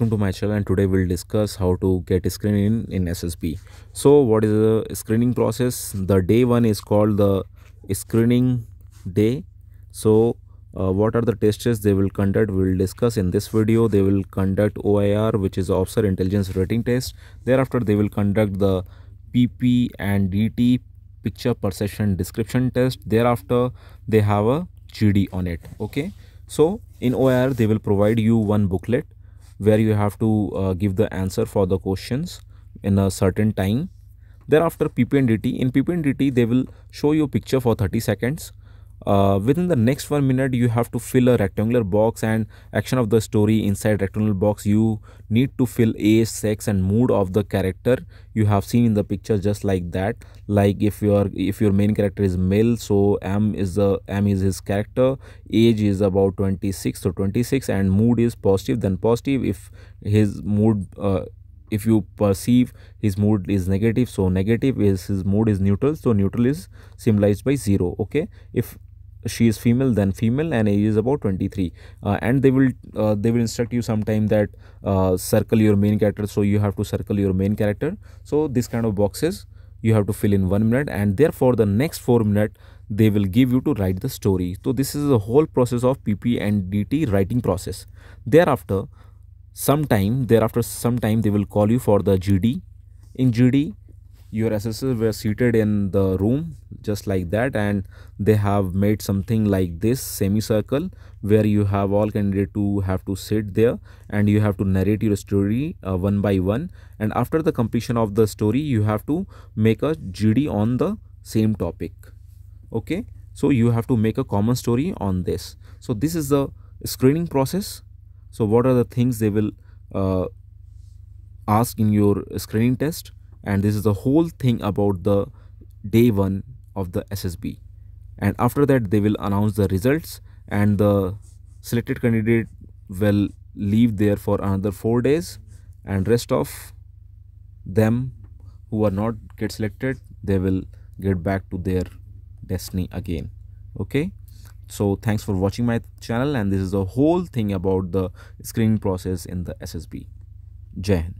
welcome to my channel and today we'll discuss how to get screening in SSB. So what is the screening process? The day one is called the screening day. So uh, what are the tests they will conduct? We'll discuss in this video. They will conduct OIR which is officer intelligence rating test. Thereafter they will conduct the PP and DT picture perception description test. Thereafter they have a GD on it. Okay. So in OIR they will provide you one booklet where you have to uh, give the answer for the questions in a certain time. Thereafter PP and DT. In PP and DT, they will show you a picture for 30 seconds uh, within the next one minute you have to fill a rectangular box and action of the story inside rectangular box you need to fill age sex and mood of the character you have seen in the picture just like that like if your if your main character is male so m is the m is his character age is about 26 so 26 and mood is positive then positive if his mood uh, if you perceive his mood is negative so negative is his mood is neutral so neutral is symbolized by zero okay if she is female then female and age is about 23 uh, and they will uh, they will instruct you sometime that uh, circle your main character so you have to circle your main character so this kind of boxes you have to fill in one minute and therefore the next four minute they will give you to write the story so this is the whole process of pp and dt writing process thereafter sometime thereafter sometime they will call you for the gd in gd your assessors were seated in the room just like that and they have made something like this semicircle where you have all candidates to have to sit there and you have to narrate your story uh, one by one and after the completion of the story you have to make a gd on the same topic okay so you have to make a common story on this so this is the screening process so what are the things they will uh, ask in your screening test and this is the whole thing about the day one of the ssb and after that they will announce the results and the selected candidate will leave there for another four days and rest of them who are not get selected they will get back to their destiny again okay so thanks for watching my channel and this is the whole thing about the screening process in the ssb jai